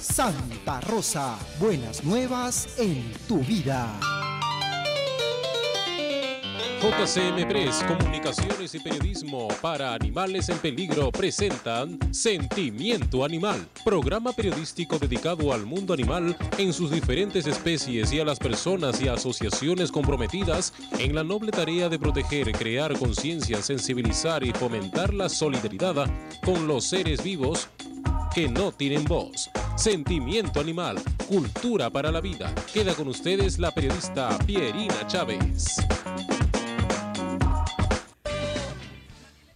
Santa Rosa, buenas nuevas en tu vida. JCM Press, Comunicaciones y Periodismo para Animales en Peligro presentan Sentimiento Animal, programa periodístico dedicado al mundo animal en sus diferentes especies y a las personas y asociaciones comprometidas en la noble tarea de proteger, crear conciencia, sensibilizar y fomentar la solidaridad con los seres vivos que no tienen voz. Sentimiento animal, cultura para la vida. Queda con ustedes la periodista Pierina Chávez.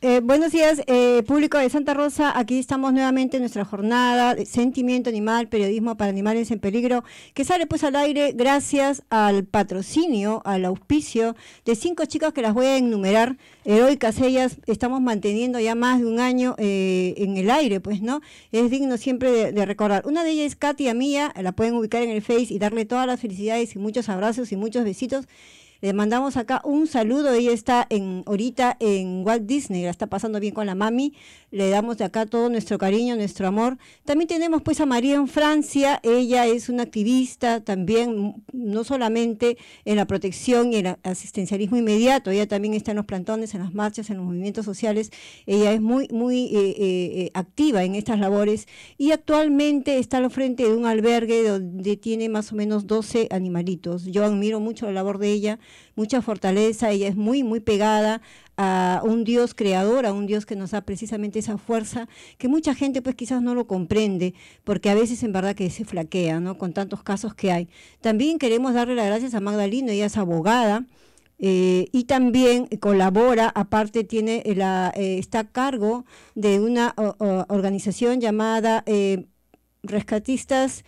Eh, buenos días, eh, público de Santa Rosa. Aquí estamos nuevamente en nuestra jornada de Sentimiento Animal, Periodismo para Animales en Peligro, que sale pues al aire gracias al patrocinio, al auspicio de cinco chicas que las voy a enumerar. Heroicas ellas, estamos manteniendo ya más de un año eh, en el aire, pues, ¿no? Es digno siempre de, de recordar. Una de ellas es Katia Mía, la pueden ubicar en el Face y darle todas las felicidades y muchos abrazos y muchos besitos. Le mandamos acá un saludo, ella está en, ahorita en Walt Disney, la está pasando bien con la mami, le damos de acá todo nuestro cariño, nuestro amor. También tenemos pues a María en Francia, ella es una activista también, no solamente en la protección y el asistencialismo inmediato, ella también está en los plantones, en las marchas, en los movimientos sociales, ella es muy, muy eh, eh, eh, activa en estas labores y actualmente está al frente de un albergue donde tiene más o menos 12 animalitos. Yo admiro mucho la labor de ella mucha fortaleza, y es muy, muy pegada a un Dios creador, a un Dios que nos da precisamente esa fuerza que mucha gente pues quizás no lo comprende, porque a veces en verdad que se flaquea, ¿no? Con tantos casos que hay. También queremos darle las gracias a Magdalena, ella es abogada. Eh, y también colabora, aparte tiene la, eh, está a cargo de una organización llamada eh, Rescatistas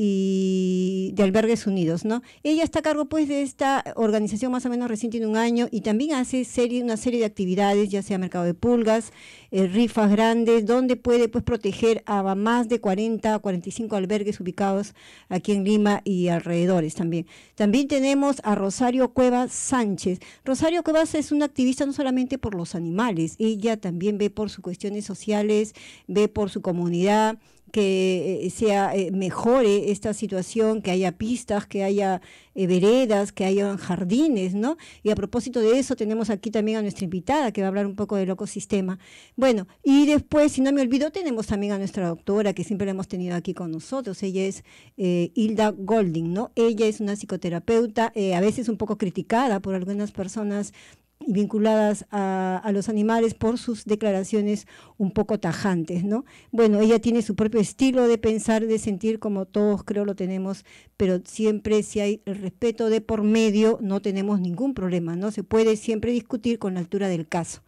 y de Albergues Unidos, ¿no? Ella está a cargo pues de esta organización más o menos reciente en un año y también hace una serie de actividades, ya sea mercado de pulgas, eh, rifas grandes, donde puede pues proteger a más de 40 45 albergues ubicados aquí en Lima y alrededores también. También tenemos a Rosario Cuevas Sánchez. Rosario Cuevas es una activista no solamente por los animales, ella también ve por sus cuestiones sociales, ve por su comunidad, que eh, sea eh, mejore esta situación, que haya pistas, que haya eh, veredas, que haya jardines, ¿no? Y a propósito de eso tenemos aquí también a nuestra invitada que va a hablar un poco del ecosistema. Bueno, y después, si no me olvido, tenemos también a nuestra doctora que siempre la hemos tenido aquí con nosotros. Ella es Hilda Golding, ¿no? Ella es una psicoterapeuta, a veces un poco criticada por algunas personas y vinculadas a, los animales por sus declaraciones un poco tajantes, ¿no? Bueno, ella tiene su propio estilo de pensar, de sentir, como todos creo lo tenemos, pero siempre si hay el respeto de por medio no tenemos ningún problema, ¿no? Se puede siempre discutir con la altura del caso.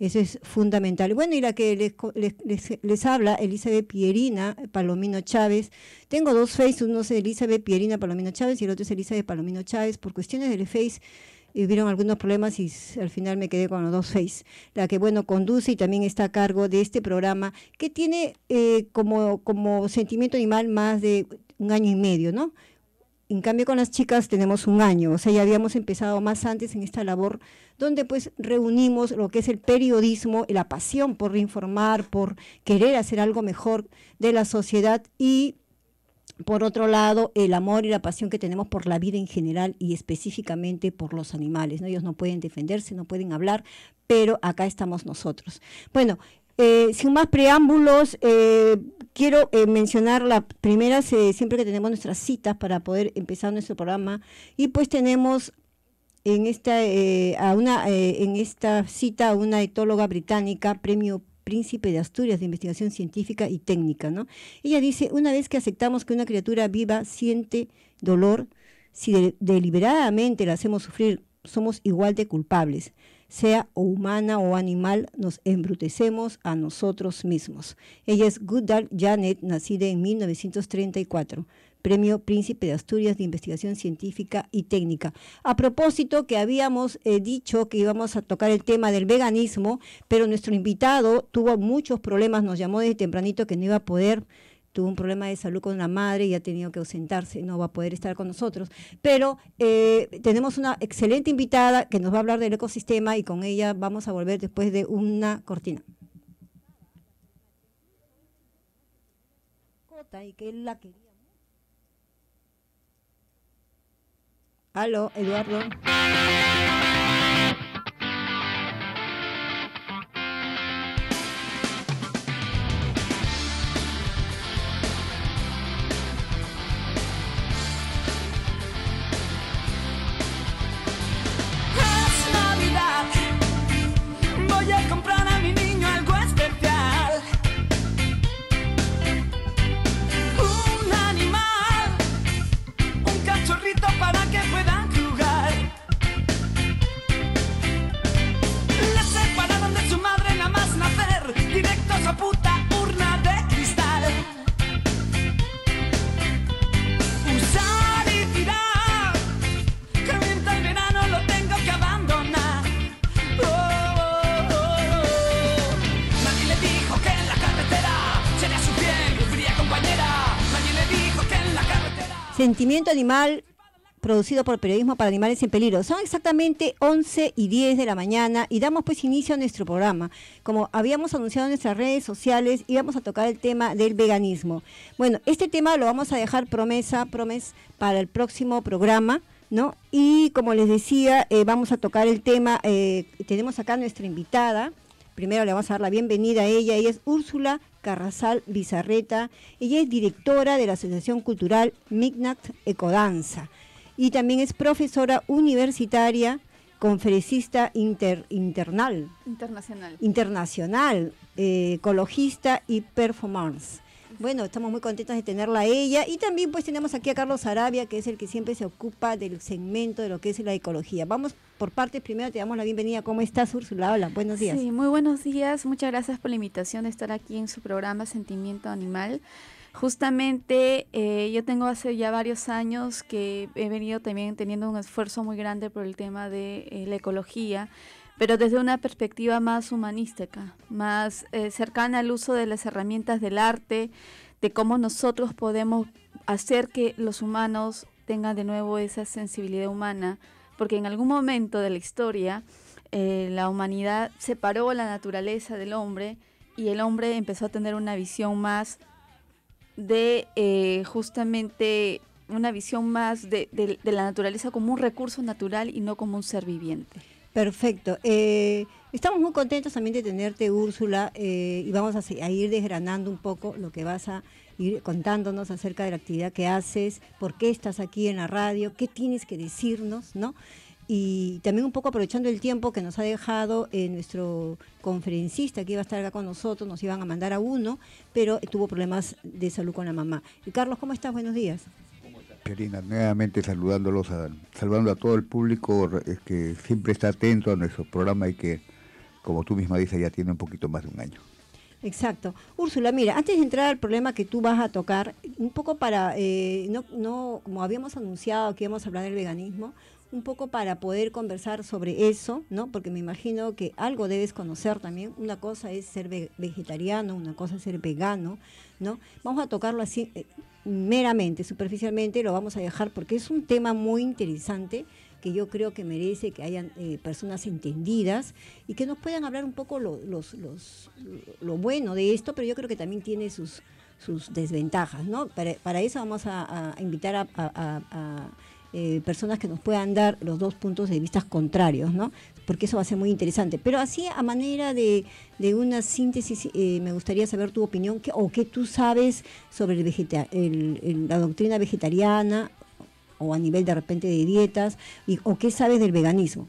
Eso es fundamental. Bueno, y la que les, les, habla, Elizabeth Pierina Palomino Chávez. Tengo dos Face, uno es Elizabeth Pierina Palomino Chávez y el otro es Elizabeth Palomino Chávez. Por cuestiones del Face hubieron algunos problemas y al final me quedé con los dos seis. La que, bueno, conduce y también está a cargo de este programa que tiene eh, como, como sentimiento animal más de un año y medio, ¿no? En cambio con las chicas tenemos un año, o sea, ya habíamos empezado más antes en esta labor donde pues reunimos lo que es el periodismo, la pasión por informar, por querer hacer algo mejor de la sociedad y por otro lado, el amor y la pasión que tenemos por la vida en general y específicamente por los animales. Ellos no pueden defenderse, no pueden hablar, pero acá estamos nosotros. Bueno, eh, sin más preámbulos, eh, quiero eh, mencionar la primera siempre que tenemos nuestras citas para poder empezar nuestro programa, y pues tenemos en esta, a una, en esta cita a una etóloga británica, premio Príncipe de Asturias de Investigación Científica y Técnica. ¿no? Ella dice, una vez que aceptamos que una criatura viva siente dolor, si deliberadamente la hacemos sufrir, somos igual de culpables. Sea humana o animal, nos embrutecemos a nosotros mismos. Ella es Goodall Janet, nacida en 1934. Premio Príncipe de Asturias de Investigación Científica y Técnica. A propósito, que habíamos eh, dicho que íbamos a tocar el tema del veganismo, pero nuestro invitado tuvo muchos problemas, nos llamó desde tempranito que no iba a poder tuvo un problema de salud con la madre y ha tenido que ausentarse, no va a poder estar con nosotros. Pero eh, tenemos una excelente invitada que nos va a hablar del ecosistema y con ella vamos a volver después de una cortina. Y que la que Aló, Eduardo. puta urna de cristal. Usar y el lo tengo que abandonar. Oh, oh, oh, le dijo que en la carretera sería fría compañera. Nadie le dijo que en la carretera. Sentimiento animal producido por Periodismo para Animales en Peligro. Son exactamente 11 y 10 de la mañana y damos pues inicio a nuestro programa. Como habíamos anunciado en nuestras redes sociales, íbamos a tocar el tema del veganismo. Bueno, este tema lo vamos a dejar promesa, promes, para el próximo programa. ¿No? Y como les decía, eh, vamos a tocar el tema, eh, tenemos acá nuestra invitada, primero le vamos a dar la bienvenida a ella, ella es Úrsula Carrasal Bizarreta, ella es directora de la Asociación Cultural Mignac Ecodanza y también es profesora universitaria, conferencista inter, internal, internacional, internacional eh, ecologista y performance. Bueno, estamos muy contentos de tenerla ella y también pues tenemos aquí a Carlos Arabia, que es el que siempre se ocupa del segmento de lo que es la ecología. Vamos por partes, primero te damos la bienvenida. ¿Cómo estás, Úrsula? Hola, buenos días. Sí, muy buenos días. Muchas gracias por la invitación de estar aquí en su programa Sentimiento Animal. Justamente eh, yo tengo hace ya varios años que he venido también teniendo un esfuerzo muy grande por el tema de eh, la ecología, pero desde una perspectiva más humanística, más eh, cercana al uso de las herramientas del arte, de cómo nosotros podemos hacer que los humanos tengan de nuevo esa sensibilidad humana, porque en algún momento de la historia la humanidad separó la naturaleza del hombre y el hombre empezó a tener una visión más de eh, justamente una visión más de, la naturaleza como un recurso natural y no como un ser viviente. Perfecto. Eh, estamos muy contentos también de tenerte, Úrsula, eh, y vamos a, a, ir desgranando un poco lo que vas a ir contándonos acerca de la actividad que haces, por qué estás aquí en la radio, qué tienes que decirnos, ¿no? y también un poco aprovechando el tiempo que nos ha dejado eh, nuestro conferencista que iba a estar acá con nosotros, nos iban a mandar a uno, pero tuvo problemas de salud con la mamá. Y Carlos, ¿cómo estás? Buenos días. nuevamente saludándolos, a, a todo el público que siempre está atento a nuestro programa y que, como tú misma dices, ya tiene un poquito más de un año. Exacto. Úrsula, mira, antes de entrar al problema que tú vas a tocar, un poco para, eh, no, no, como habíamos anunciado que íbamos a hablar del veganismo, un poco para poder conversar sobre eso, ¿no? Porque me imagino que algo debes conocer también. Una cosa es ser vegetariano, una cosa es ser vegano, ¿no? Vamos a tocarlo así eh, meramente, superficialmente, lo vamos a dejar porque es un tema muy interesante que yo creo que merece que hayan eh, personas entendidas y que nos puedan hablar un poco lo, bueno de esto, pero yo creo que también tiene sus, desventajas, ¿no? Para, eso vamos a, invitar a eh, personas que nos puedan dar los dos puntos de vista contrarios, ¿no? Porque eso va a ser muy interesante. Pero así, a manera de, una síntesis, eh, me gustaría saber tu opinión o qué tú sabes sobre el la doctrina vegetariana o a nivel de repente de dietas y, o qué sabes del veganismo.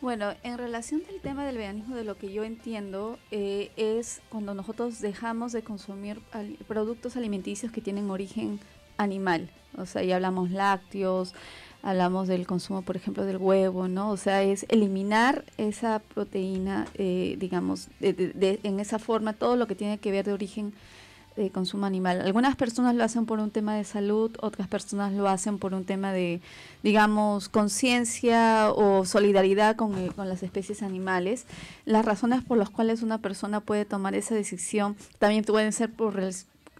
Bueno, en relación del tema del veganismo, de lo que yo entiendo, eh, es cuando nosotros dejamos de consumir productos alimenticios que tienen origen animal. O sea, ya hablamos lácteos, hablamos del consumo, por ejemplo, del huevo, ¿no? O sea, es eliminar esa proteína, eh, digamos, en esa forma, todo lo que tiene que ver de origen de consumo animal. Algunas personas lo hacen por un tema de salud, otras personas lo hacen por un tema de, digamos, conciencia o solidaridad con, eh, con, las especies animales. Las razones por las cuales una persona puede tomar esa decisión también pueden ser por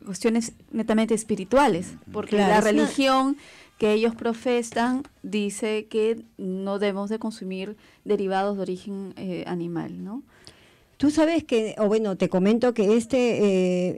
cuestiones netamente espirituales, porque la religión que ellos profesan dice que no debemos de consumir derivados de origen eh, animal, ¿no? Tú sabes que, o bueno, te comento que este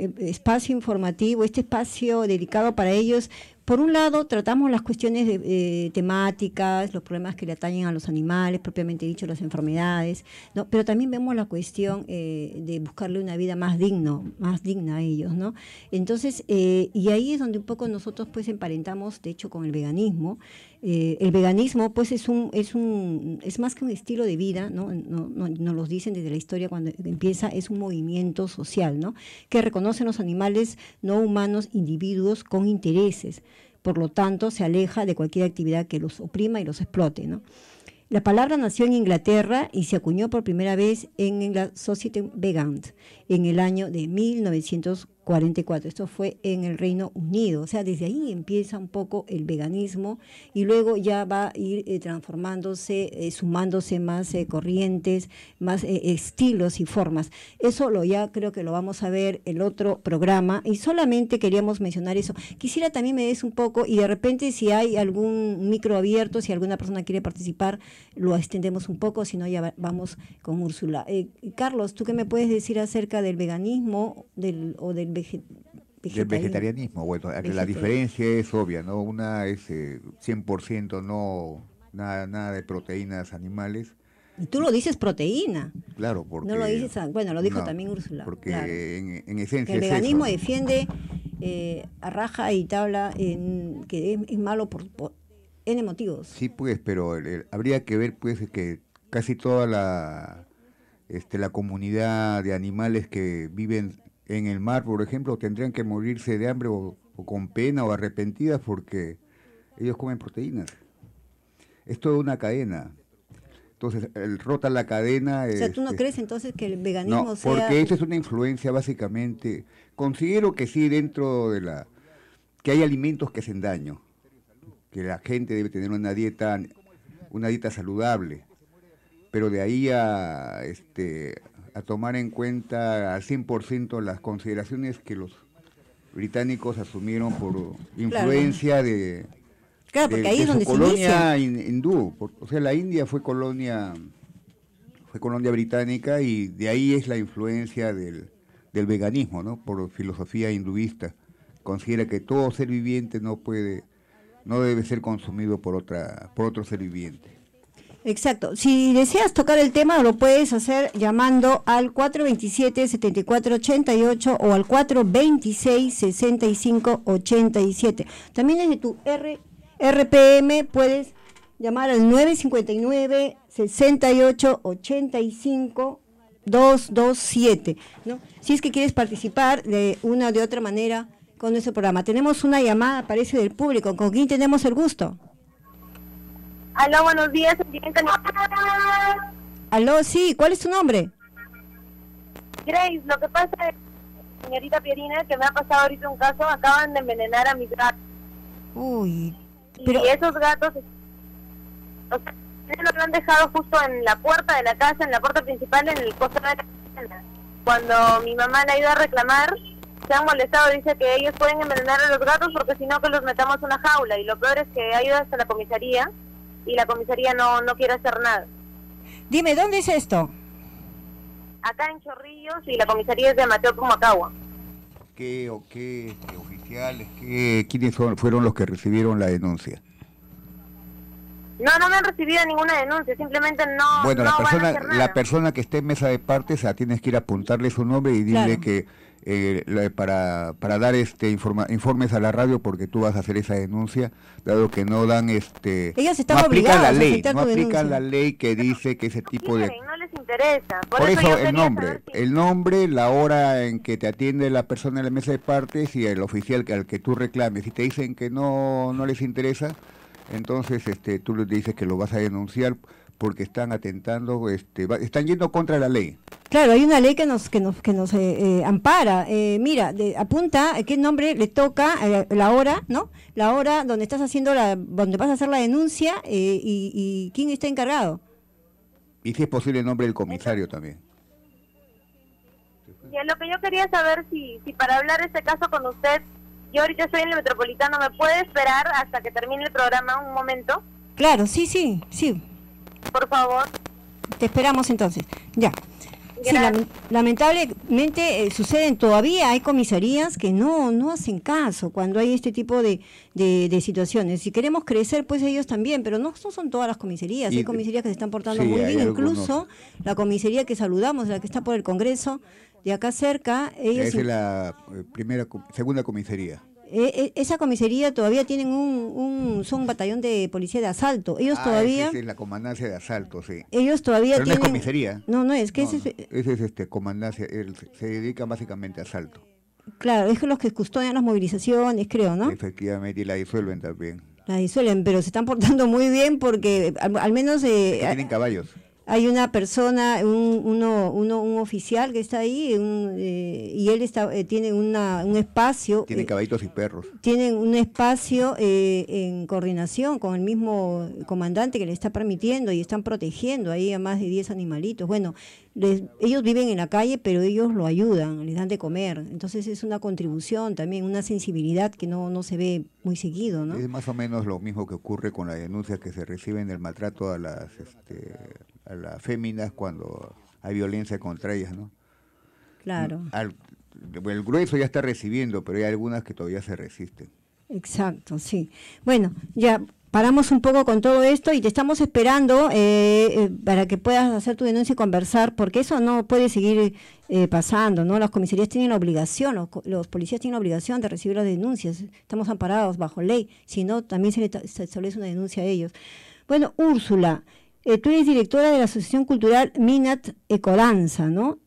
eh, espacio informativo, este espacio dedicado para ellos, por un lado, tratamos las cuestiones eh, temáticas, los problemas que le atañen a los animales, propiamente dicho, las enfermedades, pero también vemos la cuestión eh, de buscarle una vida más digno, más digna a ellos. ¿no? Entonces, eh, y ahí es donde un poco nosotros pues emparentamos, de hecho, con el veganismo. el veganismo pues es un, es más que un estilo de vida, ¿no? No, nos lo dicen desde la historia cuando empieza, es un movimiento social, que reconoce los animales no humanos individuos con intereses por lo tanto se aleja de cualquier actividad que los oprima y los explote. La palabra nació en Inglaterra y se acuñó por primera vez en la Society Vegant en el año de 1940. 44. Esto fue en el Reino Unido. O sea, desde ahí empieza un poco el veganismo y luego ya va a ir eh, transformándose, eh, sumándose más eh, corrientes, más estilos y formas. Eso lo ya creo que lo vamos a ver el otro programa y solamente queríamos mencionar eso. Quisiera también me des un poco y de repente si hay algún micro abierto, si alguna persona quiere participar, lo extendemos un poco, si no ya vamos con Úrsula. Carlos, ¿tú qué me puedes decir acerca del veganismo del, o del vegetarianismo. la diferencia es obvia, ¿no? Una es 100% eh, no, nada, nada de proteínas animales. Y tú lo dices proteína. Claro, porque... No bueno, lo dijo también Ursula Porque en, esencia... El es defiende eh, a raja y tabla en, que es, malo por, N motivos. Sí, pues, pero eh, habría que ver pues que casi toda la, este, la comunidad de animales que viven en el mar, por ejemplo, tendrían que morirse de hambre o, con pena o arrepentidas porque ellos comen proteínas. Es toda una cadena. Entonces, el rota la cadena. O sea, ¿tú no este, crees entonces que el veganismo no, Porque eso es una influencia, básicamente. Considero que sí, dentro de la. que hay alimentos que hacen daño. Que la gente debe tener una dieta, una dieta saludable. Pero de ahí a este, a tomar en cuenta al 100% las consideraciones que los británicos asumieron por influencia de, claro, porque ahí es colonia hindú. o sea, la India fue colonia fue colonia británica y de ahí es la influencia del, del veganismo, ¿no? Por filosofía hinduista. Considera que todo ser viviente no puede, no debe ser consumido por otra, por otro ser viviente. Exacto. Si deseas tocar el tema, lo puedes hacer llamando al 427-7488 o al 426-6587. También desde tu RPM puedes llamar al 959-6885-227. ¿no? Si es que quieres participar de una o de otra manera con nuestro programa. Tenemos una llamada, parece, del público. ¿Con quién tenemos el gusto? Aló, buenos días. Aló, sí, ¿cuál es su nombre? Grace, lo que pasa es, señorita Pierina, que me ha pasado ahorita un caso, acaban de envenenar a mis gatos. Uy, Y esos gatos, o sea, los han dejado justo en la puerta de la casa, en la puerta principal, en el costado de la casa. Cuando mi mamá la ha ido a reclamar, se han molestado, dice que ellos pueden envenenar a los gatos porque si no que los metamos en una jaula. Y lo peor es que ha ido hasta la comisaría y la comisaría no, no quiere hacer nada. Dime, ¿dónde es esto? Acá en Chorrillos y la comisaría es de Mateo Pumacagua. ¿Qué o qué, este, oficiales, qué, quiénes son, fueron los que recibieron la denuncia? No, no me han recibido ninguna denuncia, simplemente no. Bueno, la, persona, la persona que esté en mesa de partes, sea tienes que ir a apuntarle su nombre y dile que eh, para, para, dar este informa, informes a la radio porque tú vas a hacer esa denuncia, dado que no dan este... Ellos están la ley, no aplican la ley que dice que ese tipo de... No les interesa. Por, eso, el nombre, el nombre, la hora en que te atiende la persona en la mesa de partes y el oficial al que tú reclames. y te dicen que no, no les interesa, entonces este, tú les dices que lo vas a denunciar porque están atentando, este, están yendo contra la ley. Claro, hay una ley que nos que nos, que nos eh, eh, ampara. Eh, mira, apunta qué nombre le toca la hora, ¿no? La hora donde estás haciendo la, donde vas a hacer la denuncia y, quién está encargado. Y si es posible el nombre del comisario también. y lo que yo quería saber si si para hablar de este caso con usted, yo ahorita estoy en el metropolitano, me puede esperar hasta que termine el programa un momento. Claro, sí, sí, sí por favor. Te esperamos entonces. Ya. lamentablemente eh, suceden todavía, hay comisarías que no, no hacen caso cuando hay este tipo de, situaciones. Si queremos crecer, pues ellos también, pero no, son todas las comisarías, hay comisarías que se están portando muy bien, incluso la comisaría que saludamos, la que está por el Congreso, de acá cerca, es la eh, primera, segunda comisaría. E, e, esa comisaría todavía tienen un, un, son batallón de policía de asalto. Ellos ah, todavía. Es la comandancia de asalto, sí. Ellos todavía No es comisaría. No, no, es que ese, es este, comandancia, él, se dedica básicamente a asalto. Claro, es que los que custodian las movilizaciones, creo, ¿no? Efectivamente, y la disuelven también. La disuelven, pero se están portando muy bien porque al, menos... Eh, tienen caballos hay una persona, un, uno, un oficial que está ahí eh, y él está, eh, tiene una, un espacio. Tiene eh, caballitos y perros. Tienen un espacio en coordinación con el mismo comandante que le está permitiendo y están protegiendo ahí a más de 10 animalitos. Bueno, ellos viven en la calle, pero ellos lo ayudan, les dan de comer. Entonces es una contribución también, una sensibilidad que no, se ve muy seguido. ¿no? Es más o menos lo mismo que ocurre con las denuncias que se reciben del maltrato a las. Este, a las féminas cuando hay violencia contra ellas, ¿no? Claro. Mm, el grueso ya está recibiendo, pero hay algunas que todavía se resisten. Exacto, sí. Bueno, ya paramos un poco con todo esto y te estamos esperando eh, eh, para que puedas hacer tu denuncia y conversar, porque eso no puede seguir eh, pasando, ¿no? Las comisarías tienen la obligación, los, policías tienen la obligación de recibir las denuncias, estamos amparados bajo ley, si no, también se, le establece una denuncia a ellos. Bueno, Úrsula, eh, tú eres directora de la Asociación Cultural Minat Ecodanza, ¿no?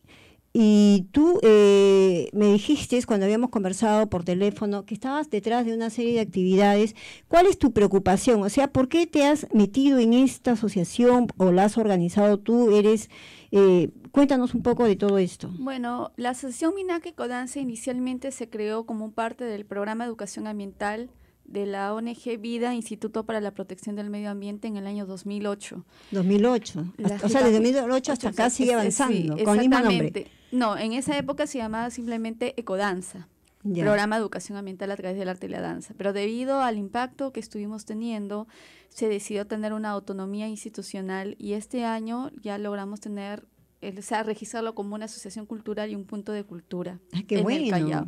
Y tú eh, me dijiste cuando habíamos conversado por teléfono que estabas detrás de una serie de actividades. ¿Cuál es tu preocupación? O sea, ¿por qué te has metido en esta asociación o la has organizado tú? Eres eh, cuéntanos un poco de todo esto. Bueno, la Asociación Minat Ecodanza inicialmente se creó como parte del programa educación ambiental de la ONG Vida, Instituto para la Protección del Medio Ambiente, en el año 2008. 2008. o sea, desde 2008 hasta acá sigue avanzando, con nombre. No, en esa época se llamaba simplemente Ecodanza, programa de educación ambiental a través del arte y la danza. Pero debido al impacto que estuvimos teniendo, se decidió tener una autonomía institucional y este año ya logramos tener o sea, registrarlo como una asociación cultural y un punto de cultura. Ah, qué bueno.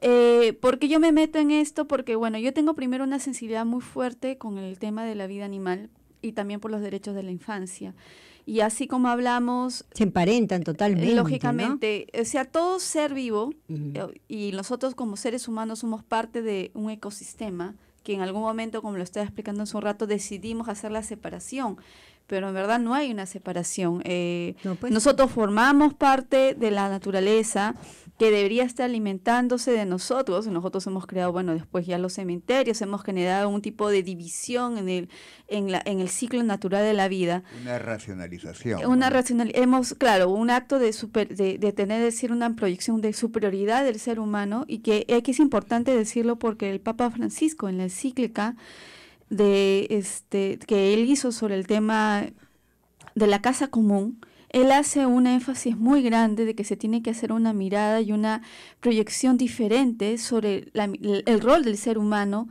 Eh, ¿Por qué yo me meto en esto? Porque, bueno, yo tengo primero una sensibilidad muy fuerte con el tema de la vida animal y también por los derechos de la infancia. Y así como hablamos... Se emparentan totalmente. Lógicamente, o sea, todo ser vivo eh, y nosotros como seres humanos somos parte de un ecosistema que en algún momento, como lo estaba explicando hace un rato, decidimos hacer la separación pero en verdad no hay una separación. Eh, pues. nosotros formamos parte de la naturaleza que debería estar alimentándose de nosotros. Nosotros hemos creado, bueno, después ya los cementerios, hemos generado un tipo de división en el, en la, en el ciclo natural de la vida. Una racionalización. Una hemos, claro, un acto de, de, tener, decir, una proyección de superioridad del ser humano y que, eh, que es importante decirlo porque el Papa Francisco en la encíclica de este que él hizo sobre el tema de la casa común, él hace un énfasis muy grande de que se tiene que hacer una mirada y una proyección diferente sobre la, el, rol del ser humano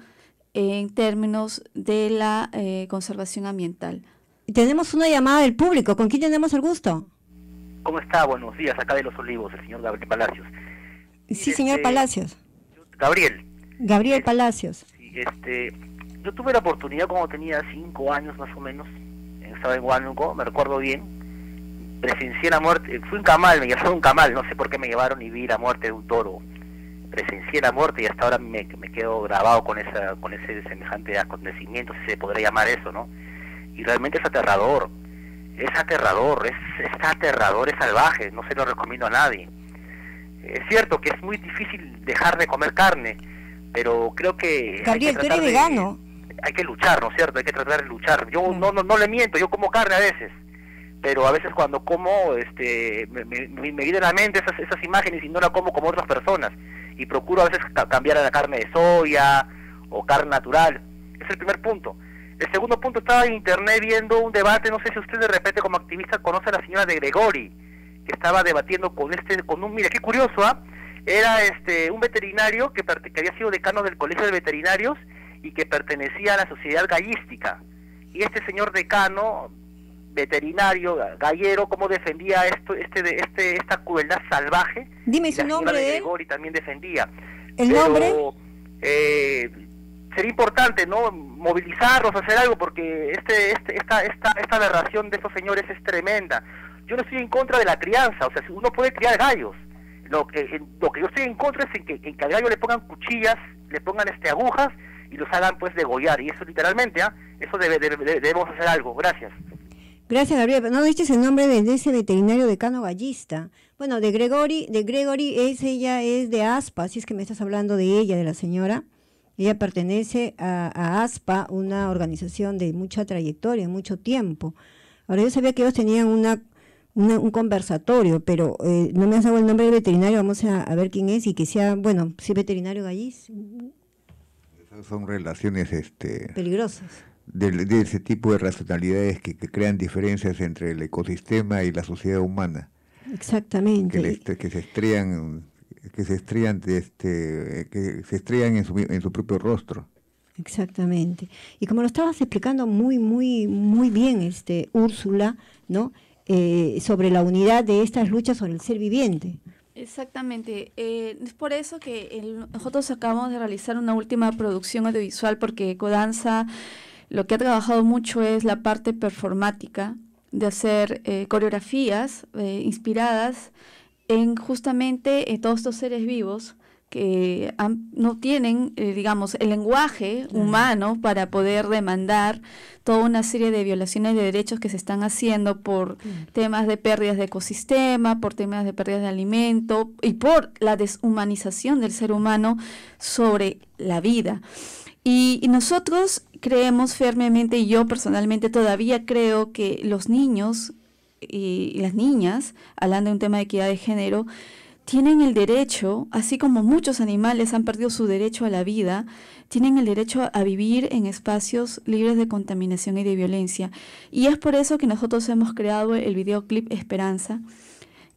en términos de la eh, conservación ambiental. Tenemos una llamada del público. ¿Con quién tenemos el gusto? ¿Cómo está? Buenos días. Acá de Los Olivos, el señor Gabriel Palacios. Sí, señor este, Palacios. Gabriel. Gabriel Palacios. este, yo tuve la oportunidad cuando tenía cinco años más o menos, eh, estaba en Huánuco, me recuerdo bien, presencié la muerte, eh, fui un camal, me llevaron un camal, no sé por qué me llevaron y vi la muerte de un toro, presencié la muerte y hasta ahora me, quedo grabado con esa, con ese semejante acontecimiento, si se podría llamar eso, ¿no? Y realmente es aterrador, es aterrador, es, es aterrador, es salvaje, no se lo recomiendo a nadie. Es cierto que es muy difícil dejar de comer carne, pero creo que... Gabriel, tú eres vegano hay que luchar, ¿no es cierto? Hay que tratar de luchar. Yo no, no, no le miento, yo como carne a veces, pero a veces cuando como, este, me, me, viene a la mente esas, esas imágenes y no la como como otras personas. Y procuro a veces cambiar a la carne de soya o carne natural. Es el primer punto. El segundo punto, estaba en internet viendo un debate, no sé si usted de repente como activista conoce a la señora de Gregori, que estaba debatiendo con este, con un, mira, qué curioso, ¿ah? Era este, un veterinario que, que había sido decano del Colegio de Veterinarios y que pertenecía a la sociedad gallística. Y este señor decano, veterinario, gallero, cómo defendía esto, este, este, esta crueldad salvaje. Dime su nombre. De ¿eh? Gregori también defendía. ¿El nombre? Eh, sería importante, ¿no? Movilizarlos, hacer algo, porque este, este, esta, esta, esta aberración de estos señores es tremenda. Yo no estoy en contra de la crianza, o sea, uno puede criar gallos. Lo, que lo que yo estoy en contra es en que, en que al gallo le pongan cuchillas, le pongan este agujas y los hagan pues degollar. Y eso literalmente, ¿ah? eso debemos hacer algo. Gracias. Gracias, Gabriel. No diste el nombre de ese veterinario decano gallista. Bueno, de Gregory, de Gregory es ella es de ASPA, si es que me estás hablando de ella, de la señora. Ella pertenece a, ASPA, una organización de mucha trayectoria, mucho tiempo. Ahora yo sabía que ellos tenían una, un conversatorio, pero eh, no me has dado el nombre del veterinario, vamos a, ver quién es y que sea, bueno, si veterinario gallista son relaciones este, peligrosas. De, ese tipo de racionalidades que, crean diferencias entre el ecosistema y la sociedad humana. Exactamente. Que, que se estrellan que se este que se estrellan en su, en su propio rostro. Exactamente. Y como lo estabas explicando muy muy muy bien este Úrsula, ¿no? Eh, sobre la unidad de estas luchas sobre el ser viviente. Exactamente. Eh, es por eso que nosotros acabamos de realizar una última producción audiovisual porque Codanza lo que ha trabajado mucho es la parte performática, de hacer eh, coreografías eh, inspiradas en justamente todos estos seres vivos que no tienen, eh, digamos, el lenguaje humano para poder demandar toda una serie de violaciones de derechos que se están haciendo por temas de pérdidas de ecosistema, por temas de pérdidas de alimento y por la deshumanización del ser humano sobre la vida. Y, nosotros creemos firmemente, y yo personalmente todavía creo que los niños y las niñas, hablando de un tema de equidad de género, tienen el derecho, así como muchos animales han perdido su derecho a la vida, tienen el derecho a vivir en espacios libres de contaminación y de violencia. Y es por eso que nosotros hemos creado el videoclip Esperanza,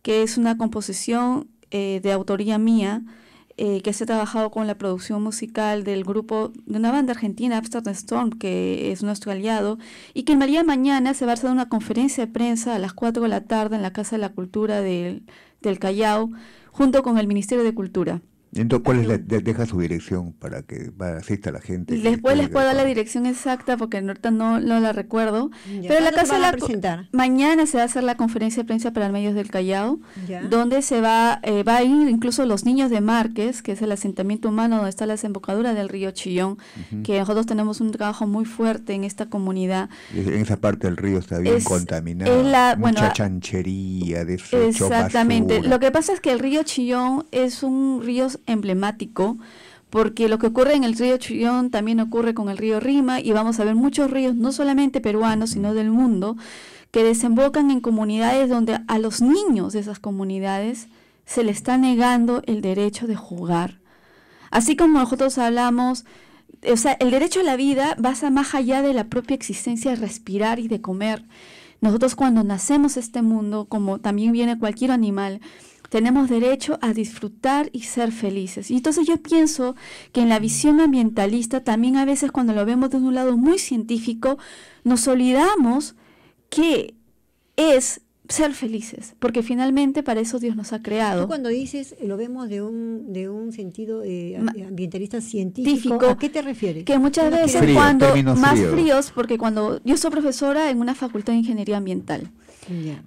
que es una composición eh, de autoría mía, eh, que se ha trabajado con la producción musical del grupo de una banda argentina, Abstract Storm, que es nuestro aliado, y que el María mañana se va a hacer una conferencia de prensa a las 4 de la tarde en la Casa de la Cultura del, del Callao, junto con el Ministerio de Cultura. Entonces, ¿cuál es la, deja su dirección para que asista la gente? Después les puedo dar la dirección exacta porque ahorita no, la recuerdo. Pero la casa la mañana se va a hacer la conferencia de prensa para medios del Callao, donde se va eh, va a ir incluso los niños de Márquez, que es el asentamiento humano donde está la desembocadura del río Chillón, que nosotros tenemos un trabajo muy fuerte en esta comunidad. En esa parte del río está bien contaminado, es la, mucha chanchería, de Exactamente. Lo que pasa es que el río Chillón es un río emblemático porque lo que ocurre en el río Chuyón también ocurre con el río Rima y vamos a ver muchos ríos, no solamente peruanos, sino del mundo, que desembocan en comunidades donde a los niños de esas comunidades se les está negando el derecho de jugar. Así como nosotros hablamos, o sea, el derecho a la vida va más allá de la propia existencia de respirar y de comer. Nosotros cuando nacemos este mundo, como también viene cualquier animal, tenemos derecho a disfrutar y ser felices. Y entonces yo pienso que en la visión ambientalista también a veces cuando lo vemos de un lado muy científico, nos olvidamos que es ser felices, porque finalmente para eso Dios nos ha creado. Tú cuando dices, lo vemos de un, de un sentido eh, ambientalista científico, ¿a qué te refieres? Que muchas veces cuando, más fríos, porque cuando yo soy profesora en una facultad de ingeniería ambiental,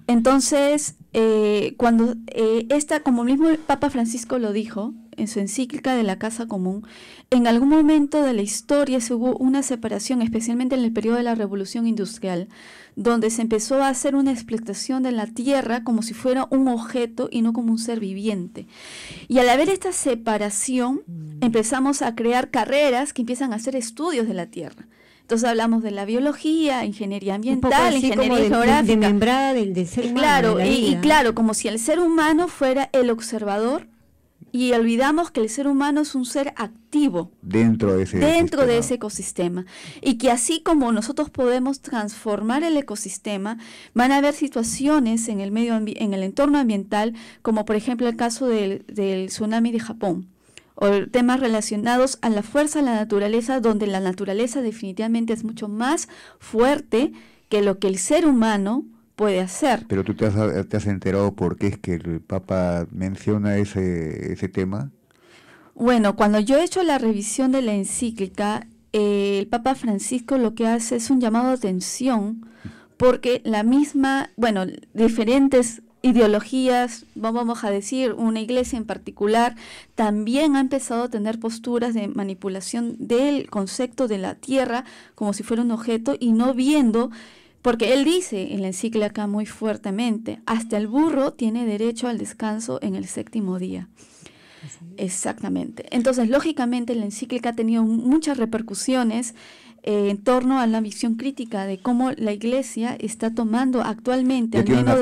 entonces, eh, cuando eh, esta, como mismo el Papa Francisco lo dijo en su encíclica de la Casa Común, en algún momento de la historia se hubo una separación, especialmente en el periodo de la Revolución Industrial, donde se empezó a hacer una explotación de la tierra como si fuera un objeto y no como un ser viviente. Y al haber esta separación, mm. empezamos a crear carreras que empiezan a hacer estudios de la tierra. Entonces hablamos de la biología, ingeniería ambiental, ingeniería de, geográfica. De, del, ser Claro, y, claro, como si el ser humano fuera el observador y olvidamos que el ser humano es un ser activo. Dentro de ese Dentro ecosistema. de ese ecosistema. Y que así como nosotros podemos transformar el ecosistema, van a haber situaciones en el, medio en el entorno ambiental, como por ejemplo el caso del tsunami de Japón o temas relacionados a la fuerza de la naturaleza, donde la naturaleza definitivamente es mucho más fuerte que lo que el ser humano puede hacer. Pero tú te has, enterado por qué es que el Papa menciona ese, ese tema. Bueno, cuando yo he hecho la revisión de la encíclica, eh, el Papa Francisco lo que hace es un llamado de atención porque la misma, bueno, diferentes ideologías, vamos a decir, una iglesia en particular, también ha empezado a tener posturas de manipulación del concepto de la tierra como si fuera un objeto y no viendo, porque él dice en la encíclica muy fuertemente, hasta el burro tiene derecho al descanso en el séptimo día. Exactamente. Entonces, lógicamente, la encíclica ha tenido muchas repercusiones eh, en torno a la visión crítica de cómo la Iglesia está tomando actualmente, al menos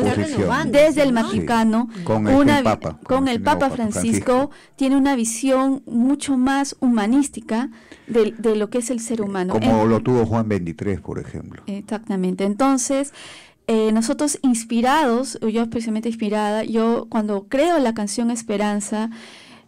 desde el Vaticano, con el, una, Papa, con el Papa Francisco, tiene una visión mucho más humanística de, de lo que es el ser humano. Como lo tuvo Juan XXIII, por ejemplo. Exactamente. Entonces, eh, nosotros inspirados, yo especialmente inspirada, yo cuando creo la canción Esperanza,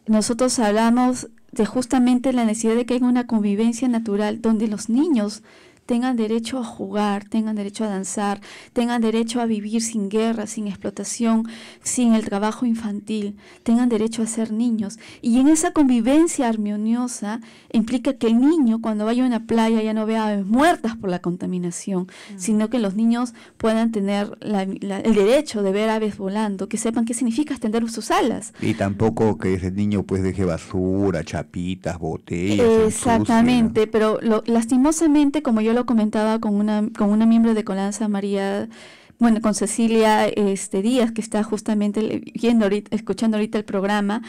nosotros hablamos de justamente la necesidad de que haya una convivencia natural donde los niños tengan derecho a jugar, tengan derecho a danzar, tengan derecho a vivir sin guerra, sin explotación, sin el trabajo infantil, tengan derecho a ser niños. Y en esa convivencia armoniosa implica que el niño cuando vaya a una playa ya no vea aves muertas por la contaminación, mm. sino que los niños puedan tener el derecho de ver aves volando, que sepan qué significa extender sus alas. Y tampoco que ese niño pues deje basura, chapitas, botellas. Exactamente, pero lastimosamente como yo lo comentaba con una, con una miembro de Colanza, María, bueno, con Cecilia este, Díaz, que está justamente viendo ahorita, escuchando ahorita el programa,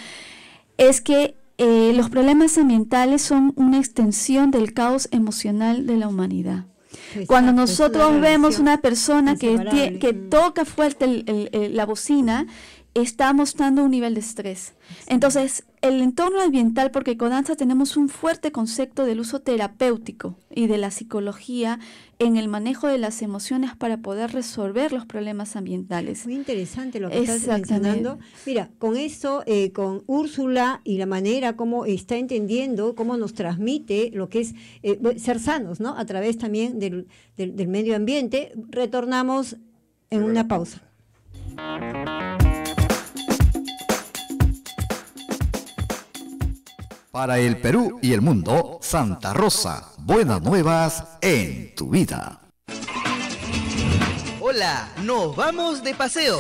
es que eh, los problemas ambientales son una extensión del caos emocional de la humanidad. Cuando nosotros vemos una persona que, que mm. toca fuerte la bocina, está mostrando un nivel de estrés. Entonces, el entorno ambiental, porque con danza tenemos un fuerte concepto del uso terapéutico y de la psicología en el manejo de las emociones para poder resolver los problemas ambientales. Muy interesante lo que estás mencionando. Mira, con eso, eh, con Úrsula y la manera como está entendiendo, cómo nos transmite lo que es eh, ser sanos, ¿no? A través también del medio ambiente, retornamos en una pausa. Para el Perú y el mundo, Santa Rosa, buenas nuevas en tu vida. Hola, nos vamos de paseo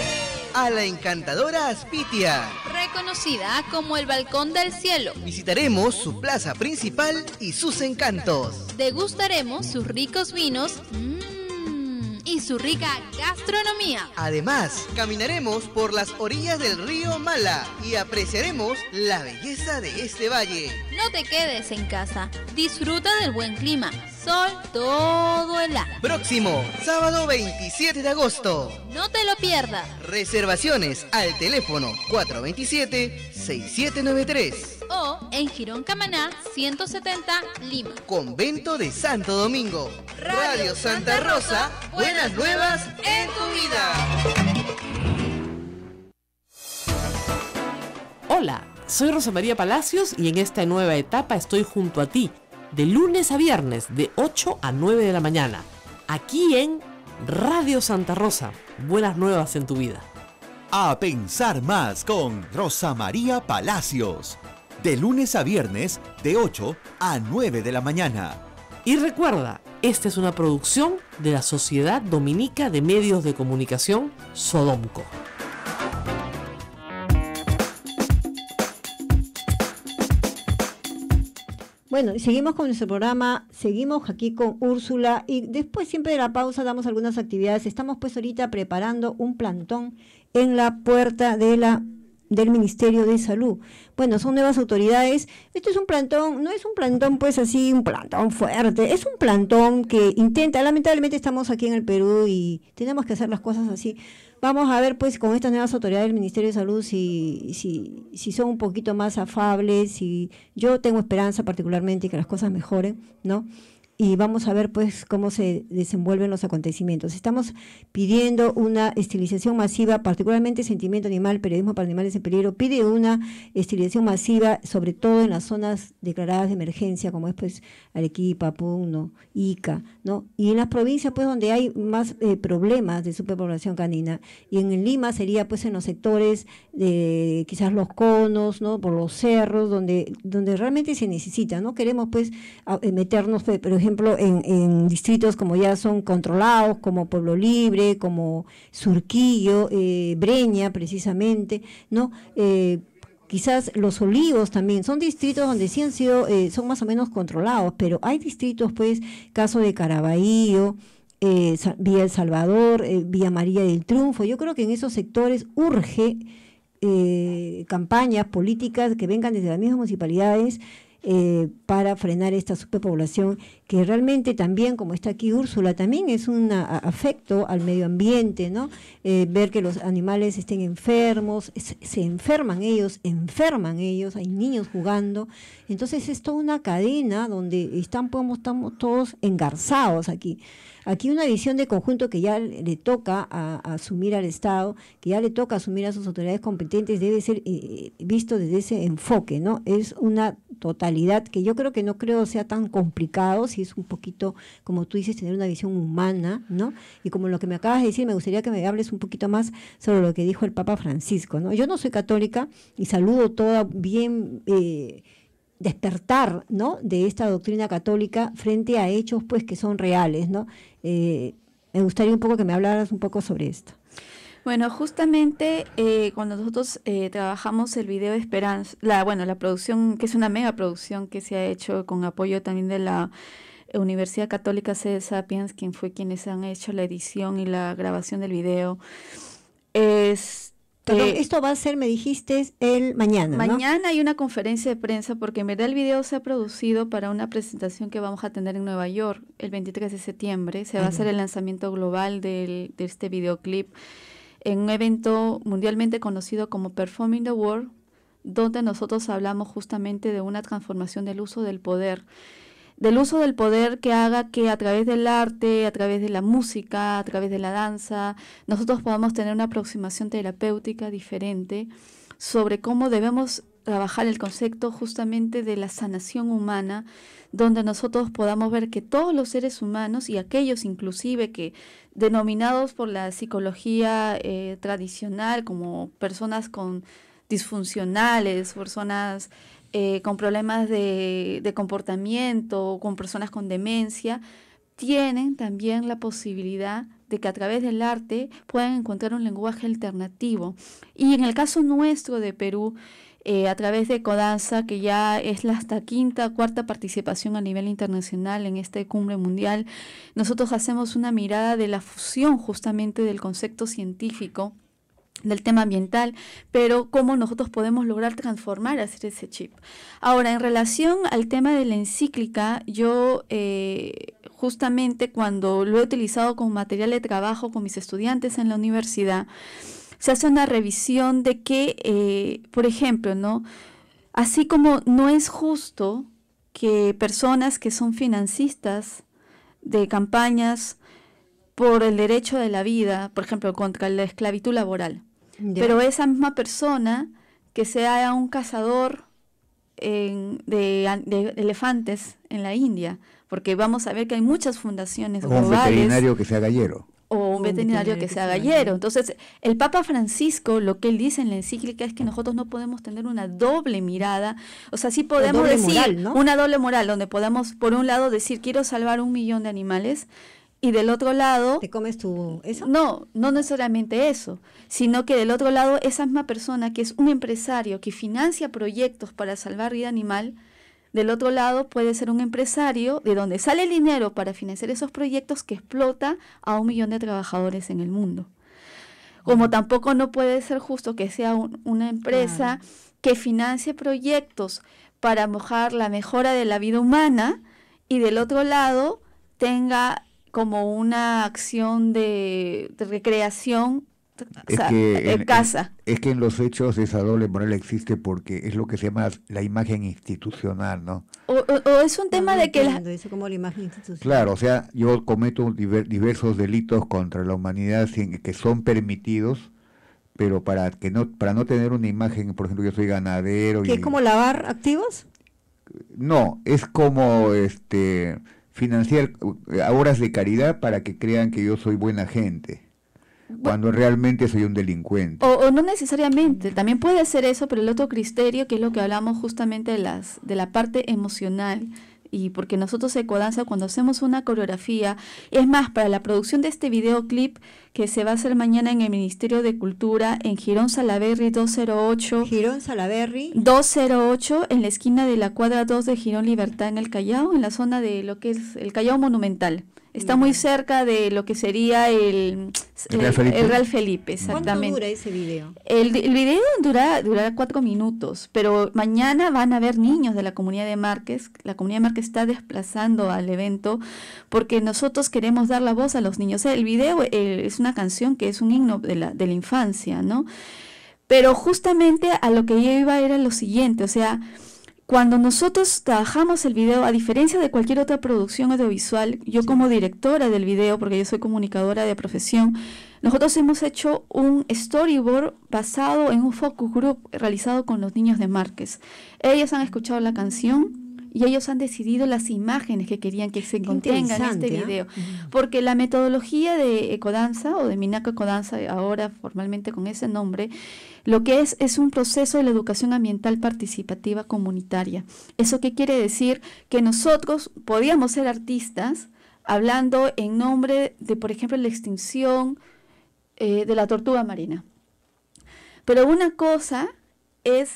a la encantadora Aspitia, reconocida como el Balcón del Cielo. Visitaremos su plaza principal y sus encantos. Degustaremos sus ricos vinos. Mm y su rica gastronomía. Además, caminaremos por las orillas del río Mala y apreciaremos la belleza de este valle. No te quedes en casa, disfruta del buen clima, sol todo el año. Próximo, sábado 27 de agosto. No te lo pierdas. Reservaciones al teléfono 427-6793 o en Girón Camaná 170 Lima. Convento de Santo Domingo. Radio Santa Rosa, buenas nuevas en tu vida. Hola, soy Rosa María Palacios y en esta nueva etapa estoy junto a ti, de lunes a viernes, de 8 a 9 de la mañana, aquí en Radio Santa Rosa. Buenas nuevas en tu vida. A pensar más con Rosa María Palacios de lunes a viernes de 8 a 9 de la mañana. Y recuerda, esta es una producción de la Sociedad Dominica de Medios de Comunicación, Sodomco. Bueno, seguimos con nuestro programa, seguimos aquí con Úrsula y después siempre de la pausa damos algunas actividades. Estamos pues ahorita preparando un plantón en la puerta de la del Ministerio de Salud. Bueno, son nuevas autoridades. Esto es un plantón, no es un plantón pues así, un plantón fuerte, es un plantón que intenta, lamentablemente estamos aquí en el Perú y tenemos que hacer las cosas así. Vamos a ver pues con estas nuevas autoridades del Ministerio de Salud si, si, si son un poquito más afables, si yo tengo esperanza particularmente que las cosas mejoren, ¿no? y vamos a ver pues cómo se desenvuelven los acontecimientos. Estamos pidiendo una estilización masiva, particularmente sentimiento animal, periodismo para animales en peligro, pide una estilización masiva, sobre todo en las zonas declaradas de emergencia, como es pues Arequipa, Puno, Ica, ¿no? Y en las provincias pues donde hay más eh, problemas de superpoblación canina. Y en Lima sería pues en los sectores de quizás los conos, ¿no? Por los cerros, donde, donde realmente se necesita, ¿no? Queremos pues eh, meternos, pues, pero ejemplo, en, distritos como ya son controlados, como Pueblo Libre, como Surquillo, eh, Breña, precisamente, ¿no? Eh, quizás los olivos también, son distritos donde sí han sido, eh, son más o menos controlados, pero hay distritos, pues, caso de Caraballo, Vía El Salvador, Vía María del Triunfo, yo creo que en esos sectores urge campañas políticas que vengan desde las mismas municipalidades eh, para frenar esta superpoblación que realmente también, como está aquí Úrsula, también es un afecto al medio ambiente, ¿no? Eh, ver que los animales estén enfermos, se enferman ellos, enferman ellos, hay niños jugando. Entonces es toda una cadena donde están, podemos, estamos todos engarzados aquí. Aquí una visión de conjunto que ya le toca a, asumir al Estado, que ya le toca asumir a sus autoridades competentes, debe ser eh, eh, visto desde ese enfoque, ¿no? Es una totalidad que yo creo que no creo sea tan complicado, si es un poquito, como tú dices, tener una visión humana, ¿no? Y como lo que me acabas de decir, me gustaría que me hables un poquito más sobre lo que dijo el Papa Francisco, ¿no? Yo no soy católica y saludo toda bien... Eh, despertar ¿no? de esta doctrina católica frente a hechos pues que son reales. ¿no? Eh, me gustaría un poco que me hablaras un poco sobre esto. Bueno, justamente eh, cuando nosotros eh, trabajamos el video de Esperanza, la, bueno, la producción, que es una mega producción que se ha hecho con apoyo también de la Universidad Católica C Sapiens, quien fue quienes han hecho la edición y la grabación del video, es eh, esto va a ser, me dijiste, el mañana. Mañana hay una conferencia de prensa porque en verdad el video se ha producido para una presentación que vamos a tener en Nueva York el 23 de septiembre. Se va a hacer el lanzamiento global de este videoclip en un evento mundialmente conocido como Performing the World, donde nosotros hablamos justamente de una transformación del uso del poder del uso del poder que haga que a través del arte, a través de la música, a través de la danza, nosotros podamos tener una aproximación terapéutica diferente sobre cómo debemos trabajar el concepto justamente de la sanación humana, donde nosotros podamos ver que todos los seres humanos y aquellos inclusive que denominados por la psicología eh, tradicional como personas con disfuncionales, personas eh, con problemas de, comportamiento, con personas con demencia, tienen también la posibilidad de que a través del arte puedan encontrar un lenguaje alternativo. Y en el caso nuestro de Perú, eh, a través de Codanza, que ya es la hasta quinta, cuarta participación a nivel internacional en esta cumbre mundial, nosotros hacemos una mirada de la fusión justamente del concepto científico del tema ambiental, pero cómo nosotros podemos lograr transformar, hacer ese chip. Ahora, en relación al tema de la encíclica, yo eh, justamente cuando lo he utilizado como material de trabajo con mis estudiantes en la universidad, se hace una revisión de que, eh, por ejemplo, ¿no? Así como no es justo que personas que son financistas de campañas por el derecho de la vida, por ejemplo, contra la esclavitud laboral, pero esa misma persona que sea un cazador de, elefantes en la India, porque vamos a ver que hay muchas fundaciones o un veterinario que sea gallero. O un, veterinario, que, sea gallero. Entonces, el Papa Francisco, lo que él dice en la encíclica es que nosotros no podemos tener una doble mirada, o sea, sí podemos decir una doble moral, donde podamos, por un lado, decir, quiero salvar un millón de animales, y del otro lado... ¿Te comes tu eso? No, no necesariamente eso, sino que del otro lado esa misma persona que es un empresario que financia proyectos para salvar vida animal, del otro lado puede ser un empresario de donde sale el dinero para financiar esos proyectos que explota a un millón de trabajadores en el mundo. Como tampoco no puede ser justo que sea una empresa que financie proyectos para mojar la mejora de la vida humana y del otro lado tenga como una acción de, recreación en, casa. Es que en los hechos esa doble moral existe porque es lo que se llama la imagen institucional, ¿no? O, o, es un tema ah, de que... La... la imagen Claro, o sea, yo cometo diversos delitos contra la humanidad que son permitidos, pero para que no para no tener una imagen, por ejemplo, yo soy ganadero. y, es como lavar activos? No, es como este financiar horas eh, de caridad para que crean que yo soy buena gente cuando realmente soy un delincuente. O, no necesariamente, también puede ser eso, pero el otro criterio, que es lo que hablamos justamente de, las, de la parte emocional, y porque nosotros en Codanza cuando hacemos una coreografía, es más, para la producción de este videoclip, que se va a hacer mañana en el Ministerio de Cultura en Girón Salaberry 208. Girón Salaberry. 208 en la esquina de la cuadra 2 de Girón Libertad en el Callao, en la zona de lo que es el Callao Monumental. Está muy cerca de lo que sería el, el, Real, Felipe. exactamente. ¿Cuánto dura ese video? El, el video dura, durará cuatro minutos, pero mañana van a ver niños de la comunidad de Márquez. La comunidad de Márquez está desplazando al evento porque nosotros queremos dar la voz a los niños. El video es una canción que es un himno de la, de la infancia, ¿no? Pero justamente a lo que yo iba era lo siguiente, o sea, cuando nosotros trabajamos el video, a diferencia de cualquier otra producción audiovisual, yo como directora del video, porque yo soy comunicadora de profesión, nosotros hemos hecho un storyboard basado en un focus group realizado con los niños de Márquez. Ellos han escuchado la canción, y ellos han decidido las imágenes que querían que se contengan en este ¿ah? video. Porque la metodología de Ecodanza o de Minaco Ecodanza, ahora formalmente con ese nombre, lo que es es un proceso de la educación ambiental participativa comunitaria. ¿Eso qué quiere decir? Que nosotros podíamos ser artistas hablando en nombre de, por ejemplo, la extinción eh, de la tortuga marina. Pero una cosa es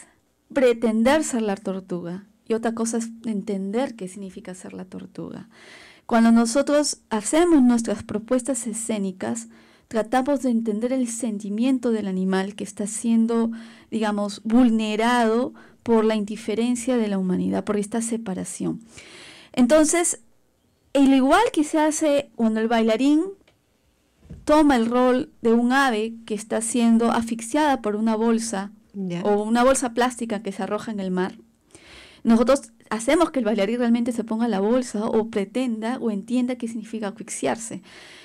pretender ser la tortuga y otra cosa es entender qué significa ser la tortuga. Cuando nosotros hacemos nuestras propuestas escénicas, tratamos de entender el sentimiento del animal que está siendo, digamos, vulnerado por la indiferencia de la humanidad, por esta separación. Entonces, el igual que se hace cuando el bailarín toma el rol de un ave que está siendo asfixiada por una bolsa o una bolsa plástica que se arroja en el mar, nosotros hacemos que el bailarín realmente se ponga la bolsa o pretenda o entienda qué significa asfixiarse.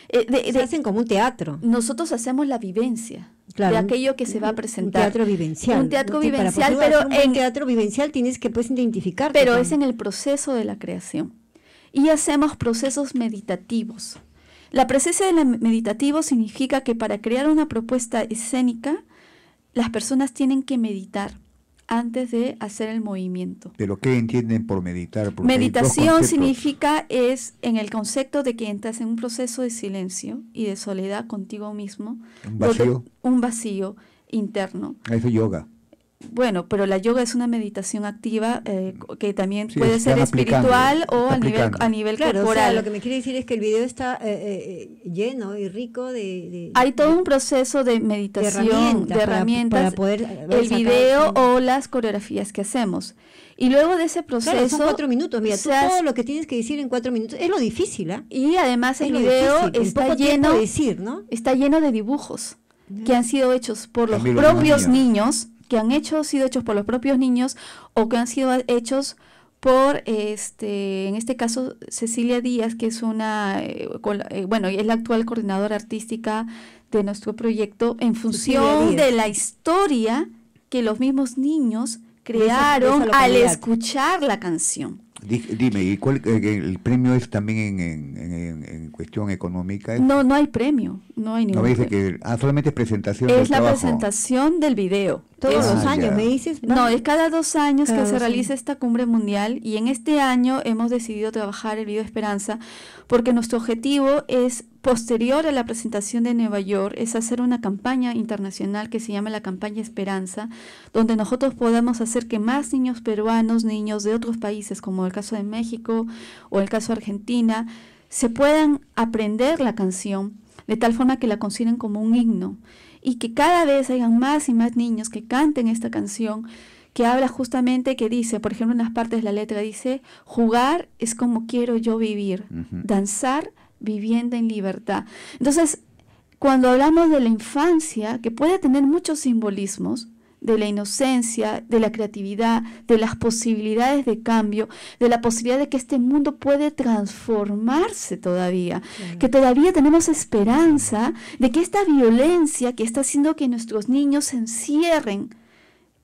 Eh, se hacen como un teatro. Nosotros hacemos la vivencia de aquello que se va a presentar. Un teatro vivencial. Un teatro vivencial, pero en teatro vivencial tienes que pues identificarte. Pero es en el proceso de la creación. Y hacemos procesos meditativos. La presencia los meditativo significa que para crear una propuesta escénica, las personas tienen que meditar antes de hacer el movimiento. ¿Pero qué entienden por meditar? Meditación significa es en el concepto de que entras en un proceso de silencio y de soledad contigo mismo. Un vacío. Un vacío interno. Ah, eso es yoga bueno, pero la yoga es una meditación activa eh, que también puede ser espiritual o a nivel, a nivel corporal. lo que me quiere decir es que el video está eh, eh, lleno y rico de, Hay todo un proceso de meditación, de herramientas. para, poder el video o las coreografías que hacemos. Y luego de ese proceso... Claro, son cuatro minutos, mira, todo lo que tienes que decir en cuatro minutos es lo difícil, ¿ah? Y además el video está, lleno, decir, ¿no? está lleno de dibujos que han sido hechos por los propios niños que han hecho, sido hechos por los propios niños o que han sido hechos por, este, en este caso, Cecilia Díaz, que es una, eh, eh, es la actual coordinadora artística de nuestro proyecto, en función de la historia que los mismos niños crearon al escuchar la canción. Dime, ¿y cuál, eh, eh, el premio es también en, cuestión económica? No, no hay premio, no hay ningún. No que ah, solamente es presentación. Es la presentación del video. Todos ah, los años, me dices. No, es cada dos años que se realiza esta cumbre mundial y en este año hemos decidido trabajar el video Esperanza porque nuestro objetivo es posterior a la presentación de Nueva York es hacer una campaña internacional que se llama la campaña Esperanza, donde nosotros podamos hacer que más niños peruanos, niños de otros países, como el caso de México o el caso de Argentina, se puedan aprender la canción de tal forma que la consideren como un himno y que cada vez hayan más y más niños que canten esta canción que habla justamente, que dice, por ejemplo, en unas partes de la letra dice, jugar es como quiero yo vivir, danzar vivienda en libertad. Entonces, cuando hablamos de la infancia, que puede tener muchos simbolismos, de la inocencia, de la creatividad, de las posibilidades de cambio, de la posibilidad de que este mundo puede transformarse todavía, que todavía tenemos esperanza de que esta violencia que está haciendo que nuestros niños se encierren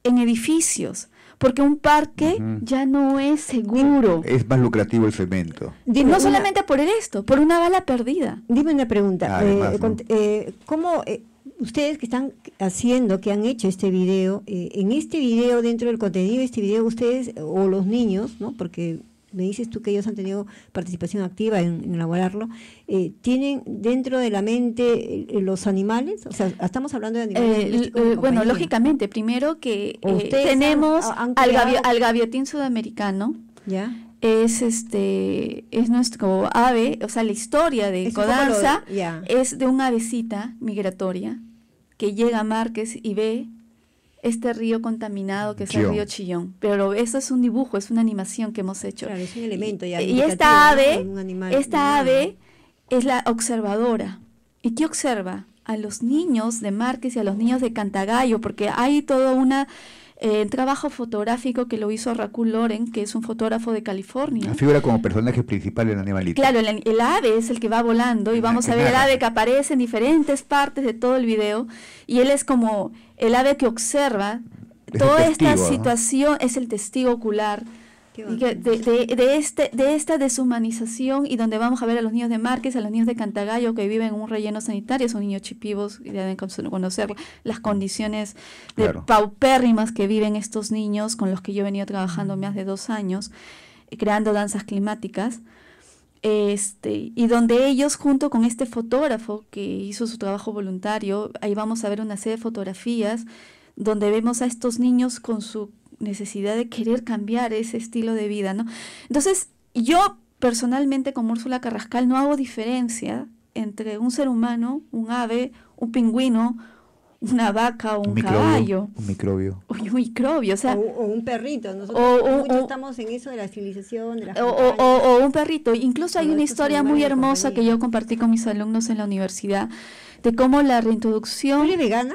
en edificios, porque un parque ya no es seguro. Es más lucrativo el cemento. no solamente por esto, por una bala perdida. Dime una pregunta. Ah, eh, eh, ¿Cómo eh, ustedes que están haciendo, que han hecho este video, en este video, dentro del contenido de este video, ustedes o los niños, ¿no? porque me dices tú que ellos han tenido participación activa en, elaborarlo, eh, ¿tienen dentro de la mente eh, los animales? O sea, estamos hablando de animales. Eh, bueno, lógicamente, primero que tenemos al, gaviotín sudamericano. Ya. Es este, es nuestro ave, o sea, la historia de Codanza es de una avecita migratoria que llega a Márquez y ve este río contaminado que es el río Chillón. Pero eso es un dibujo, es una animación que hemos hecho. es un elemento Y esta ave, esta ave es la observadora. ¿Y qué observa? A los niños de Márquez y a los niños de Cantagallo, porque hay toda una el eh, trabajo fotográfico que lo hizo Raúl Loren, que es un fotógrafo de California. figura como personaje principal en animalito. Claro, el, ave es el que va volando y ah, vamos a ver el ave que aparece en diferentes partes de todo el video y él es como el ave que observa toda esta situación, es el testigo ocular de, de, este, de esta deshumanización y donde vamos a ver a los niños de Márquez, a los niños de Cantagallo que viven en un relleno sanitario, son niños chipivos y deben conocer las condiciones de paupérrimas que viven estos niños con los que yo he venido trabajando más de dos años, eh, creando danzas climáticas. Este, y donde ellos junto con este fotógrafo que hizo su trabajo voluntario, ahí vamos a ver una serie de fotografías donde vemos a estos niños con su necesidad de querer cambiar ese estilo de vida, ¿no? Entonces, yo personalmente como Úrsula Carrascal no hago diferencia entre un ser humano, un ave, un pingüino, una vaca o un, caballo. Un microbio. O un microbio, o sea. O, un perrito. Nosotros estamos en eso de la civilización, o, un perrito. Incluso hay una historia muy hermosa que yo compartí con mis alumnos en la universidad de cómo la reintroducción. vegana?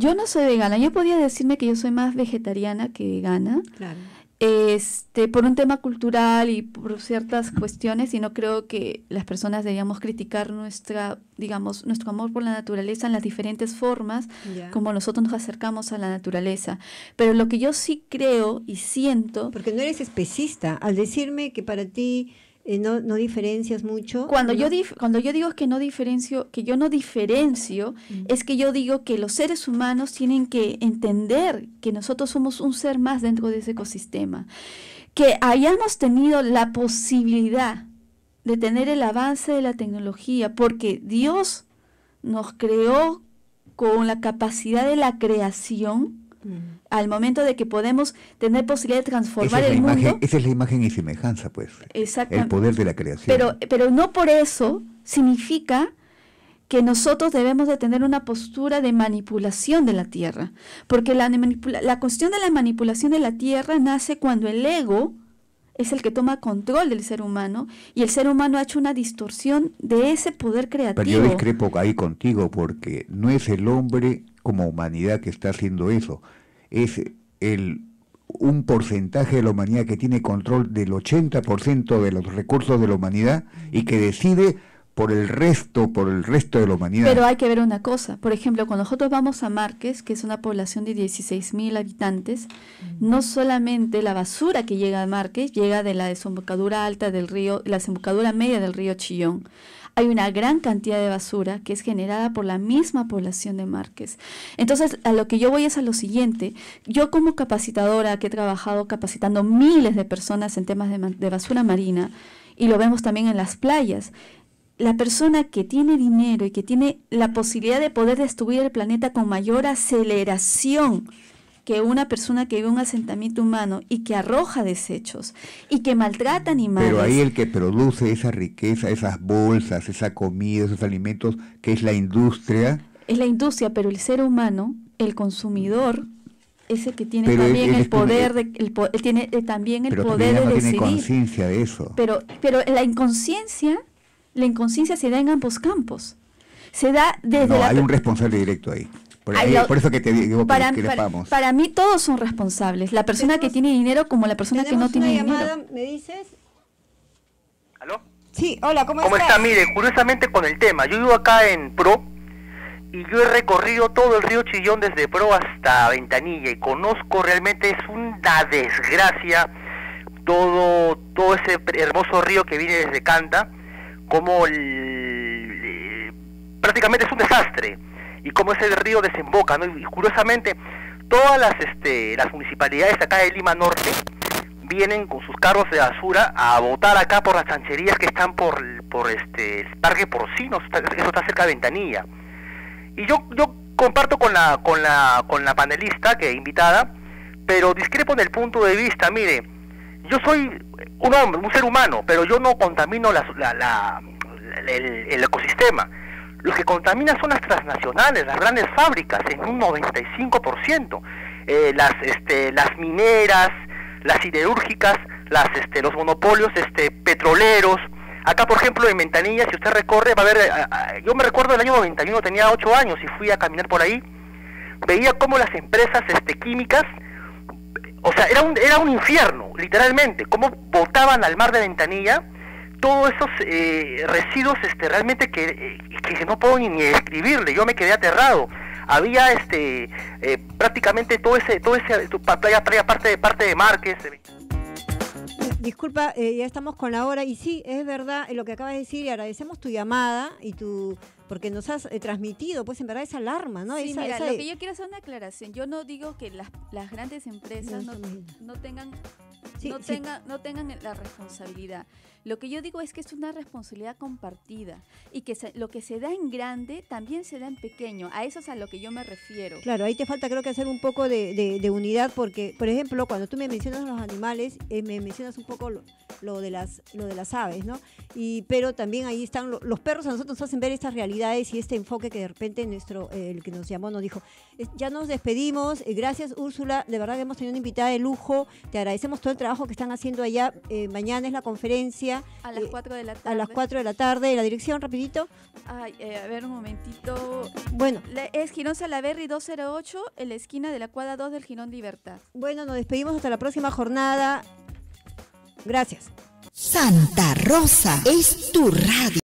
Yo no soy vegana. Yo podía decirme que yo soy más vegetariana que vegana. Claro. Este, por un tema cultural y por ciertas cuestiones, y no creo que las personas debíamos criticar nuestra, digamos, nuestro amor por la naturaleza en las diferentes formas como nosotros nos acercamos a la naturaleza. Pero lo que yo sí creo y siento. Porque no eres especista. Al decirme que para ti eh, no, diferencias mucho. Cuando, yo cuando yo digo que no diferencio, que yo no diferencio, es que yo digo que los seres humanos tienen que entender que nosotros somos un ser más dentro de ese ecosistema. Que hayamos tenido la posibilidad de tener el avance de la tecnología, porque Dios nos creó con la capacidad de la creación al momento de que podemos tener posibilidad de transformar el mundo. Esa es la imagen y semejanza, pues. El poder de la creación. Pero, pero no por eso significa que nosotros debemos de tener una postura de manipulación de la tierra, porque la, la cuestión de la manipulación de la tierra nace cuando el ego es el que toma control del ser humano y el ser humano ha hecho una distorsión de ese poder creativo. Pero yo discrepo ahí contigo porque no es el hombre como humanidad que está haciendo eso. Es el, un porcentaje de la humanidad que tiene control del 80% de los recursos de la humanidad y que decide por el resto, por el resto de la humanidad. Pero hay que ver una cosa, por ejemplo, cuando nosotros vamos a Márquez, que es una población de 16.000 habitantes, no solamente la basura que llega a Márquez llega de la desembocadura alta del río, la desembocadura media del río Chillón, hay una gran cantidad de basura que es generada por la misma población de Márquez. Entonces, a lo que yo voy es a lo siguiente. Yo como capacitadora que he trabajado capacitando miles de personas en temas de, de basura marina, y lo vemos también en las playas, la persona que tiene dinero y que tiene la posibilidad de poder destruir el planeta con mayor aceleración, que una persona que vive un asentamiento humano y que arroja desechos y que maltrata animales. Pero ahí el que produce esa riqueza, esas bolsas, esa comida, esos alimentos, que es la industria. Es la industria, pero el ser humano, el consumidor, ese que tiene también el poder de, el, también el poder de Tiene conciencia de eso. Pero, pero la inconsciencia, la inconsciencia se da en ambos campos. Se da desde no, hay un responsable directo ahí. Por, eso que te digo que para, mí todos son responsables, la persona que tiene dinero como la persona que no tiene llamada, dinero. ¿Me dices? ¿Aló? Sí, hola, ¿cómo, ¿Cómo está? Mire, curiosamente con el tema, yo vivo acá en Pro y yo he recorrido todo el río Chillón desde Pro hasta Ventanilla y conozco realmente es una desgracia todo todo ese hermoso río que viene desde Canta, como el, eh, prácticamente es un desastre y cómo ese río desemboca, ¿no? Y, curiosamente, todas las, este, las municipalidades acá de Lima Norte vienen con sus carros de basura a votar acá por las tancherías que están por, por este, el parque porcino, eso está cerca de Ventanilla. Y yo, yo comparto con la, con la, con la panelista que invitada, pero discrepo en el punto de vista, mire, yo soy un hombre, un ser humano, pero yo no contamino el ecosistema. Los que contamina son las transnacionales, las grandes fábricas, en un 95%. Eh, las, este, las mineras, las siderúrgicas, las, este, los monopolios este, petroleros. Acá, por ejemplo, en Ventanilla, si usted recorre, va a ver, eh, ah, ah, yo me recuerdo el año 91, tenía 8 años y fui a caminar por ahí, veía cómo las empresas este, químicas, o sea, era un, era un infierno, literalmente, cómo botaban al mar de Ventanilla todos esos eh, residuos este, realmente eh, que, no puedo ni, ni describirle, yo me quedé aterrado había este eh, prácticamente todo ese todo ese playa, playa parte de parte de Márquez Disculpa, ya estamos con la hora y sí, es verdad lo que acabas de decir y agradecemos tu llamada y tu porque nos has transmitido, pues en verdad esa alarma, ¿no? lo que yo quiero hacer una aclaración. Yo no digo que las, las grandes empresas no, no, tengan no, no tengan la responsabilidad. Lo que yo digo es que es una responsabilidad compartida y que lo que se da en grande también se da en pequeño. A eso es a lo que yo me refiero. Claro, ahí te falta creo que hacer un poco de, unidad porque, por ejemplo, cuando tú me mencionas los animales, eh, me mencionas un poco lo, de las, lo de las aves, ¿no? Y, pero también ahí están los perros a nosotros nos hacen ver estas realidades y este enfoque que de repente nuestro, eh, el que nos llamó nos dijo, ya nos despedimos, eh, gracias Úrsula, de verdad que hemos tenido una invitada de lujo, te agradecemos todo el trabajo que están haciendo allá, mañana es la conferencia a las 4 eh, de la tarde. A las 4 de la tarde. la dirección, rapidito? Ay, eh, a ver un momentito. Bueno. es Girón Salaverri 208, en la esquina de la cuadra 2 del Girón Libertad. Bueno, nos despedimos hasta la próxima jornada. Gracias. Santa Rosa es tu radio.